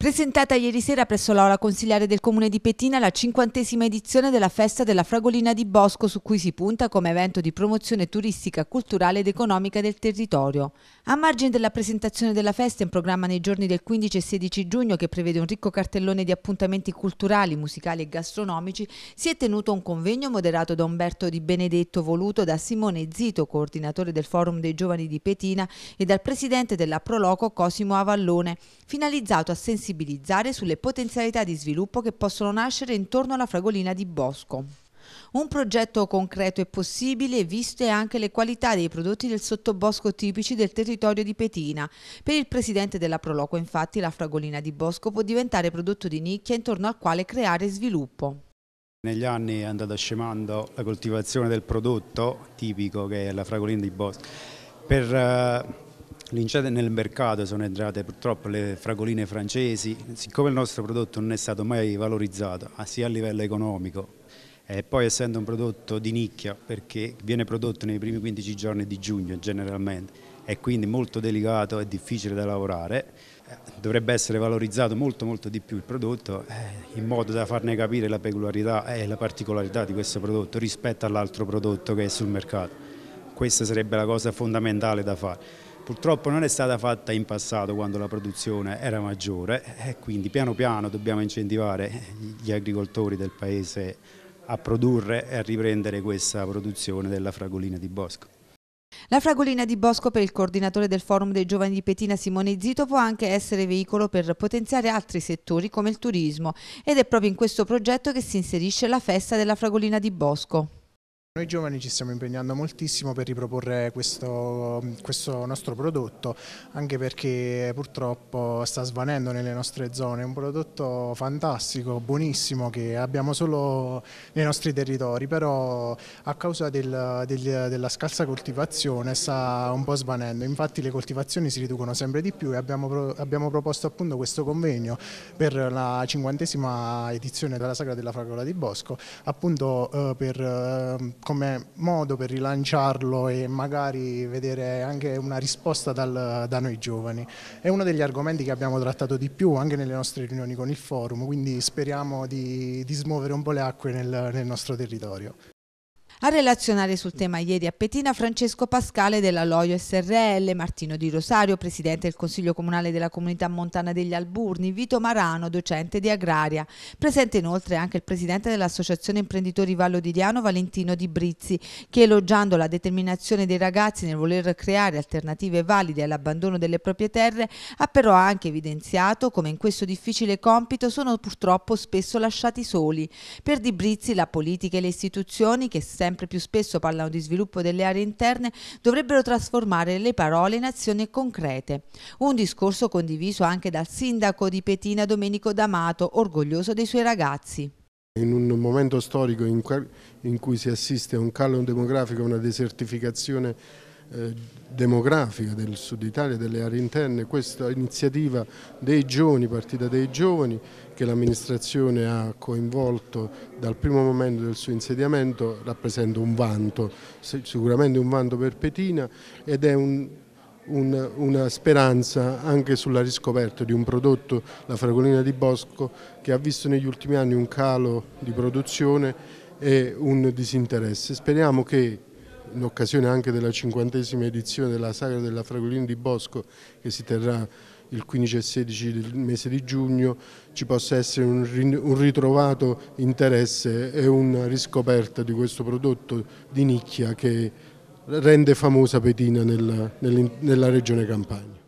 Presentata ieri sera presso l'aula consigliare del comune di Petina la cinquantesima edizione della festa della fragolina di Bosco su cui si punta come evento di promozione turistica, culturale ed economica del territorio. A margine della presentazione della festa in programma nei giorni del 15 e 16 giugno che prevede un ricco cartellone di appuntamenti culturali, musicali e gastronomici, si è tenuto un convegno moderato da Umberto Di Benedetto voluto da Simone Zito, coordinatore del forum dei giovani di Petina e dal presidente della Proloco Cosimo Avallone, finalizzato a sensibilizzare sensibilizzare sulle potenzialità di sviluppo che possono nascere intorno alla fragolina di bosco. Un progetto concreto e possibile viste anche le qualità dei prodotti del sottobosco tipici del territorio di Petina. Per il presidente della Proloco infatti la fragolina di bosco può diventare prodotto di nicchia intorno al quale creare sviluppo. Negli anni è andata scemando la coltivazione del prodotto tipico che è la fragolina di bosco. Per eh, L'incendio nel mercato sono entrate purtroppo le fragoline francesi, siccome il nostro prodotto non è stato mai valorizzato ah, sia a livello economico e poi essendo un prodotto di nicchia perché viene prodotto nei primi 15 giorni di giugno generalmente e quindi molto delicato e difficile da lavorare, eh, dovrebbe essere valorizzato molto molto di più il prodotto eh, in modo da farne capire la peculiarità e la particolarità di questo prodotto rispetto all'altro prodotto che è sul mercato. Questa sarebbe la cosa fondamentale da fare purtroppo non è stata fatta in passato quando la produzione era maggiore e quindi piano piano dobbiamo incentivare gli agricoltori del paese a produrre e a riprendere questa produzione della fragolina di bosco. La fragolina di bosco per il coordinatore del forum dei giovani di Petina Simone Zito può anche essere veicolo per potenziare altri settori come il turismo ed è proprio in questo progetto che si inserisce la festa della fragolina di bosco. Noi giovani ci stiamo impegnando moltissimo per riproporre questo, questo, nostro prodotto, anche perché purtroppo sta svanendo nelle nostre zone, è un prodotto fantastico, buonissimo, che abbiamo solo nei nostri territori, però a causa del, del, della scarsa coltivazione sta un po' svanendo, infatti le coltivazioni si riducono sempre di più e abbiamo, abbiamo proposto appunto questo convegno per la cinquantesima edizione della Sagra della Fragola di Bosco, appunto eh, per eh, come modo per rilanciarlo e magari vedere anche una risposta dal, da noi giovani. È uno degli argomenti che abbiamo trattato di più anche nelle nostre riunioni con il forum, quindi speriamo di, di smuovere un po' le acque nel, nel nostro territorio. A relazionare sul tema ieri a Petina Francesco Pascale della Loio SRL, Martino Di Rosario, presidente del Consiglio Comunale della Comunità Montana degli Alburni, Vito Marano, docente di Agraria. Presente inoltre anche il presidente dell'Associazione Imprenditori Vallo di Diano, Valentino Di Brizzi, che elogiando la determinazione dei ragazzi nel voler creare alternative valide all'abbandono delle proprie terre, ha però anche evidenziato come in questo difficile compito sono purtroppo spesso lasciati soli. Per Di Brizzi la politica e le istituzioni che sempre sempre più spesso parlano di sviluppo delle aree interne dovrebbero trasformare le parole in azioni concrete. Un discorso condiviso anche dal sindaco di Petina Domenico D'Amato, orgoglioso dei suoi ragazzi. In un momento storico in cui si assiste a un calo demografico, a una desertificazione eh, demografica del sud Italia, delle aree interne, questa iniziativa dei giovani, partita dei giovani, che l'amministrazione ha coinvolto dal primo momento del suo insediamento rappresenta un vanto, sicuramente un vanto per Petina ed è un una speranza anche sulla riscoperta di un prodotto, la fragolina di Bosco, che ha visto negli ultimi anni un calo di produzione e un disinteresse. Speriamo che in occasione anche della cinquantesima edizione della Sagra della Fragolina di Bosco che si terrà il 15 e 16 del mese di giugno ci possa essere un ritrovato interesse e una riscoperta di questo prodotto di nicchia che rende famosa Petina nella, nella regione Campania.